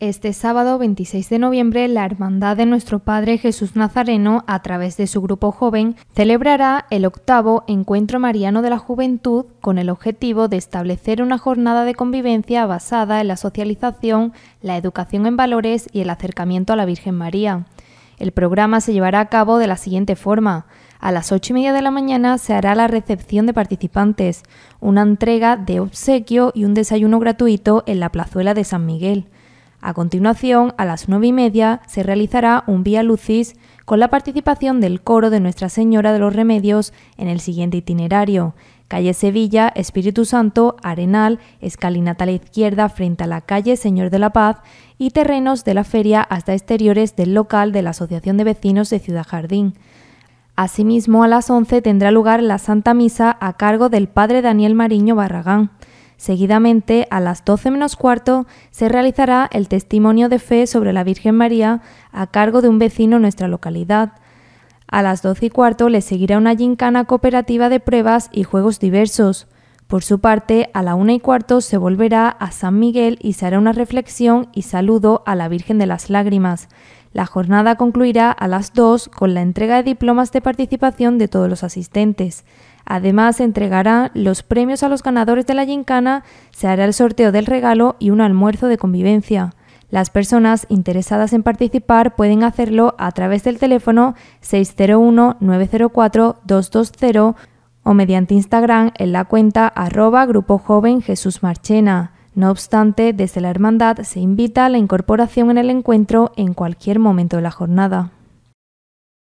Este sábado 26 de noviembre, la Hermandad de Nuestro Padre Jesús Nazareno, a través de su grupo joven, celebrará el octavo Encuentro Mariano de la Juventud con el objetivo de establecer una jornada de convivencia basada en la socialización, la educación en valores y el acercamiento a la Virgen María. El programa se llevará a cabo de la siguiente forma. A las ocho y media de la mañana se hará la recepción de participantes, una entrega de obsequio y un desayuno gratuito en la plazuela de San Miguel. A continuación, a las nueve y media, se realizará un Vía Lucis con la participación del coro de Nuestra Señora de los Remedios en el siguiente itinerario. Calle Sevilla, Espíritu Santo, Arenal, escalinata a la izquierda frente a la calle Señor de la Paz y terrenos de la feria hasta exteriores del local de la Asociación de Vecinos de Ciudad Jardín. Asimismo, a las 11 tendrá lugar la Santa Misa a cargo del Padre Daniel Mariño Barragán. Seguidamente, a las 12 menos cuarto, se realizará el testimonio de fe sobre la Virgen María a cargo de un vecino en nuestra localidad. A las 12 y cuarto le seguirá una gincana cooperativa de pruebas y juegos diversos. Por su parte, a la una y cuarto se volverá a San Miguel y se hará una reflexión y saludo a la Virgen de las Lágrimas. La jornada concluirá a las 2 con la entrega de diplomas de participación de todos los asistentes. Además, se entregarán los premios a los ganadores de la gincana, se hará el sorteo del regalo y un almuerzo de convivencia. Las personas interesadas en participar pueden hacerlo a través del teléfono 601-904-220 o mediante Instagram en la cuenta arroba Grupo Joven Jesús Marchena. No obstante, desde la Hermandad se invita a la incorporación en el encuentro en cualquier momento de la jornada.